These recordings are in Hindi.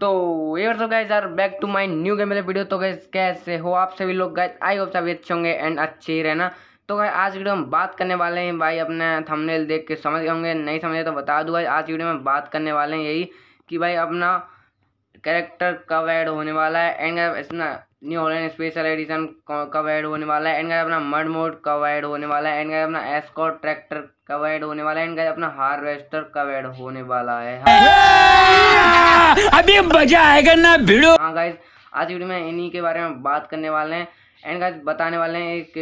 तो ये तो guys are back to my new game video तो गाइज कैसे हो आप सभी लोग गाइज आई होप सभी अच्छे होंगे एंड अच्छे ही रहना तो भाई आज वीडियो हम बात करने वाले हैं भाई अपने थंबनेल देख के समझ गए होंगे नहीं समझे तो बता दूँ आज वीडियो में बात करने वाले हैं यही कि भाई अपना कैरेक्टर कब ऐड होने वाला है एंड इसमें न्यू ऑनलाइन स्पेशल एडिशन कब ऐड होने वाला है एंड गाइस अपना मड मोड कब ऐड होने वाला है एंड गाइस अपना एस्को ट्रैक्टर कब ऐड होने वाला है एंड गाइस अपना हार्वेस्टर कब ऐड होने वाला है हाँ। अभी मजा आएगा ना वीडियो हाँ गाइस आज वीडियो में इन्हीं के बारे में बात करने वाले हैं एंड गाइस बताने वाले हैं एक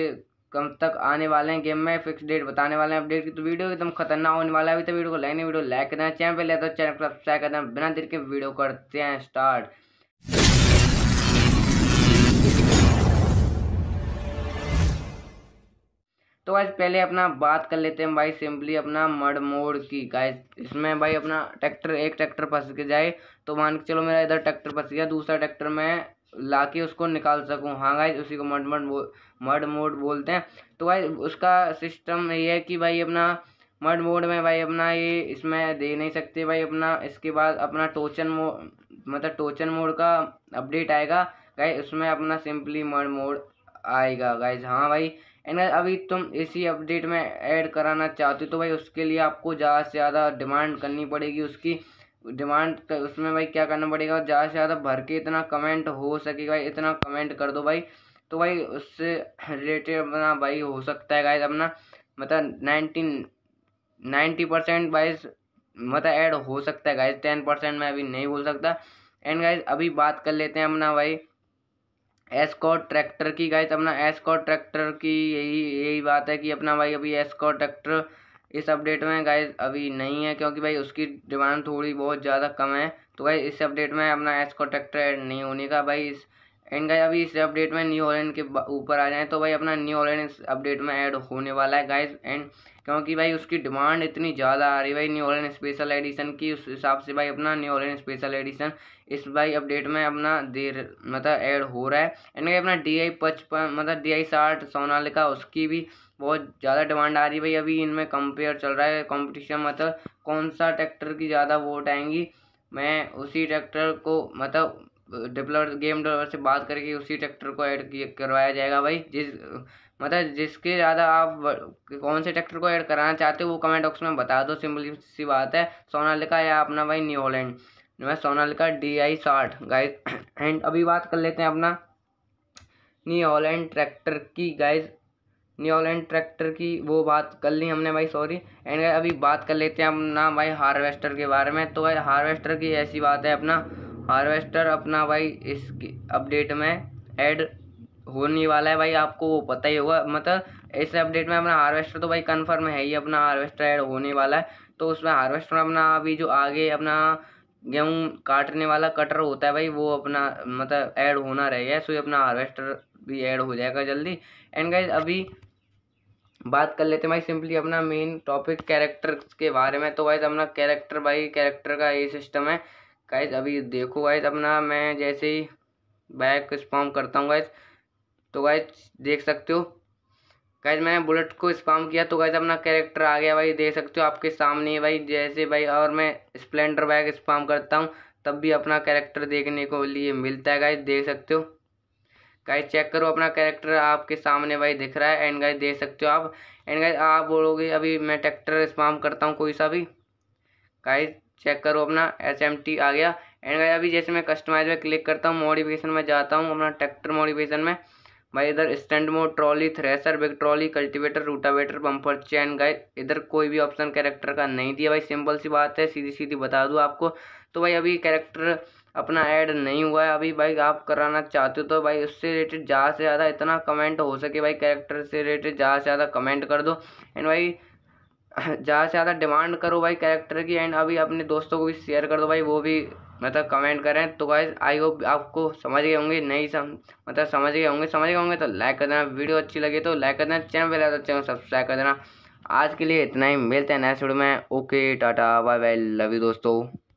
कब तक आने वाले हैं गेम में फिक्स डेट बताने वाले हैं अपडेट की तो वीडियो एकदम खतरनाक होने वाला है अभी तो वीडियो को लाइक वीडियो लाइक करना चैनल पे लेते तो चैनल को सब्सक्राइब करना बिना देर के वीडियो करते हैं स्टार्ट तो गाइज पहले अपना बात कर लेते हैं भाई सिंपली अपना मड मोड़ की गाइज इसमें भाई अपना ट्रैक्टर एक ट्रैक्टर फंस के जाए तो मान के चलो मेरा इधर ट्रैक्टर फंस गया दूसरा ट्रैक्टर मैं ला के उसको निकाल सकूँ हाँ गाइज उसी को मड मड मड मोड बोलते हैं तो भाई उसका सिस्टम ये है कि भाई अपना मड मोड में भाई अपना ये इसमें दे नहीं सकते भाई अपना इसके बाद अपना टोचन मोड मतलब टोचन मोड का अपडेट आएगा गाइज उसमें अपना सिंपली मड मोड आएगा गाइज हाँ भाई एंड अभी तुम इसी अपडेट में ऐड कराना चाहते हो तो भाई उसके लिए आपको ज़्यादा से ज़्यादा डिमांड करनी पड़ेगी उसकी डिमांड तो उसमें भाई क्या करना पड़ेगा ज़्यादा से ज़्यादा भर के इतना कमेंट हो सके भाई इतना कमेंट कर दो भाई तो भाई उससे रिलेटेड अपना भाई हो सकता है गाइज अपना मतलब नाइनटीन नाइन्टी परसेंट वाइज मतलब ऐड हो सकता है गाइज टेन परसेंट मैं अभी नहीं बोल सकता एंड गाइज अभी बात कर लेते हैं अपना भाई एस्कॉट ट्रैक्टर की गाइस अपना एस्कॉट ट्रैक्टर की यही यही बात है कि अपना भाई अभी एस्कॉट ट्रैक्टर इस अपडेट में गाइस अभी नहीं है क्योंकि भाई उसकी डिमांड थोड़ी बहुत ज़्यादा कम है तो भाई इस अपडेट में अपना एस्कॉट ट्रैक्टर ऐड नहीं होने का भाई इस एंड गाइज अभी इस अपडेट में न्यू ऑलैंड के ऊपर आ जाए तो भाई अपना न्यू ऑलैंड इस अपडेट में ऐड होने वाला है गाइज एंड क्योंकि भाई उसकी डिमांड इतनी ज़्यादा आ रही है भाई न्यू ऑलैंड स्पेशल एडिशन की उस हिसाब से भाई अपना न्यू ऑलैंड स्पेशल एडिशन इस भाई अपडेट में अपना देर मतलब ऐड हो रहा है एंड अपना डी आई पचपन मतलब डी आई साठ सोनालिका उसकी भी बहुत ज़्यादा डिमांड आ रही है भाई अभी इनमें कंपेयर चल रहा है कॉम्पिटिशन मतलब कौन सा ट्रैक्टर की ज़्यादा वोट आएंगी मैं उसी ट्रैक्टर को मतलब डेवलपर गेम डेवलपर से बात करके उसी ट्रैक्टर को ऐड करवाया जाएगा भाई जिस मतलब जिसके ज़्यादा आप कौन से ट्रैक्टर को ऐड कराना चाहते हो वो कमेंट बॉक्स में बता दो सिंपल सी बात है सोनालिका या अपना भाई न्यू हॉलैंड मैं सोनालिका डी आई साठ गाइज एंड अभी बात कर लेते हैं अपना न्यू हॉलैंड ट्रैक्टर की गाइज न्यू हॉलैंड ट्रैक्टर की वो बात कर ली हमने भाई सॉरी एंड अभी बात कर लेते हैं अपना भाई हार्वेस्टर के बारे में तो भाई हार्वेस्टर की ऐसी बात है अपना हार्वेस्टर अपना भाई इस अपडेट में ऐड होने वाला है भाई आपको पता ही होगा मतलब इस अपडेट में अपना हार्वेस्टर तो भाई कन्फर्म है ही अपना हार्वेस्टर ऐड होने वाला है तो उसमें हार्वेस्टर अपना अभी जो आगे अपना गेहूँ काटने वाला कटर होता है भाई वो अपना मतलब ऐड होना रह गया सो ये अपना हार्वेस्टर भी ऐड हो जाएगा जल्दी एंड गाइज अभी बात कर लेते हैं भाई सिंपली अपना मेन टॉपिक कैरेक्टर के बारे में तो वाइज अपना कैरेक्टर भाई कैरेक्टर का ये सिस्टम है गाइस अभी देखो गाइज अपना मैं जैसे ही बैक स्पॉम करता हूँ गाइस तो गाइस देख सकते हो गाइस मैंने बुलेट को स्पॉम किया तो गाइस अपना कैरेक्टर आ गया भाई देख सकते हो आपके सामने भाई जैसे भाई और मैं स्प्लेंडर बैक स्पॉम करता हूँ तब भी अपना कैरेक्टर देखने को लिए मिलता है गाइज देख सकते हो गाइस चेक करो अपना कैरेक्टर आपके सामने भाई दिख रहा है एंड गाइज देख सकते हो आप एंड गाइज आप बोलोगे अभी मैं ट्रैक्टर स्पॉम करता हूँ कोई सा भी गाइस चेक करो अपना एच एम टी आ गया एंड गया अभी जैसे मैं कस्टमाइज में क्लिक करता हूँ मॉडिफिकेशन में जाता हूँ अपना ट्रैक्टर मॉडिफिकेशन में भाई इधर stand mode trolley thresher big trolley cultivator rotavator bumper chain guy इधर कोई भी ऑप्शन कैरेक्टर का नहीं दिया भाई सिंपल सी बात है सीधी सीधी बता दूँ आपको तो भाई अभी कैरेक्टर अपना ऐड नहीं हुआ है अभी भाई आप कराना चाहते हो तो भाई उससे रिलेटेड ज़्यादा से ज़्यादा इतना कमेंट हो सके भाई कैरेक्टर से रिलेटेड ज़्यादा से ज़्यादा कमेंट कर दो एंड भाई ज़्यादा से ज़्यादा डिमांड करो भाई कैरेक्टर की एंड अभी अपने दोस्तों को भी शेयर कर दो भाई वो भी मतलब कमेंट करें तो भाई आई होप आपको समझ गए होंगे नहीं सम मतलब समझ गए होंगे समझ गए होंगे तो लाइक कर देना वीडियो अच्छी लगे तो लाइक कर देना चैनल पर तो चैनल सब्सक्राइब कर देना आज के लिए इतना ही मिलते हैं नेक्स्ट वीडियो में okay tata bye bye love you दोस्तों